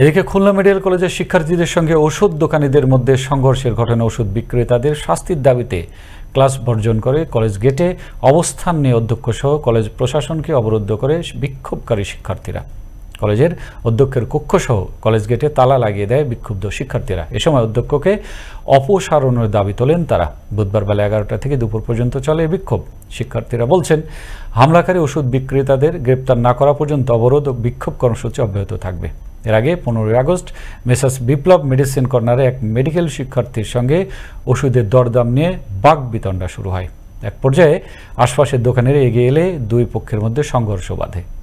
এদিকে খুলনা মেডিকেল কলেজের শিক্ষার্থীদের সঙ্গে ওষুধ দোকানীদের মধ্যে সংঘর্ষের ঘটনা ওষুধ বিক্রেতাদের শাস্তির দাবিতে ক্লাস বর্জন করে কলেজ গেটে অবস্থান নিয়ে অধ্যক্ষ সহ কলেজ প্রশাসনকে অবরুদ্ধ করে বিক্ষোভকারী শিক্ষার্থীরা কলেজের অধ্যক্ষের কক্ষসহ কলেজ গেটে তালা লাগিয়ে দেয় বিক্ষুব্ধ শিক্ষার্থীরা এ সময় অধ্যক্ষকে অপসারণের দাবি তোলেন তারা বুধবার বেলা এগারোটা থেকে দুপুর পর্যন্ত চলে বিক্ষোভ শিক্ষার্থীরা বলছেন হামলাকারী ওষুধ বিক্রেতাদের গ্রেপ্তার না করা পর্যন্ত অবরোধ ও বিক্ষোভ কর্মসূচি অব্যাহত থাকবে এর আগে পনেরোই আগস্ট মেসাস বিপ্লব মেডিসিন কর্নারে এক মেডিকেল শিক্ষার্থীর সঙ্গে ওষুধের দরদাম নিয়ে বাঘ বিতণ্ডা শুরু হয় এক পর্যায়ে আশপাশের দোকানের এগিয়ে এলে দুই পক্ষের মধ্যে সংঘর্ষ বাধে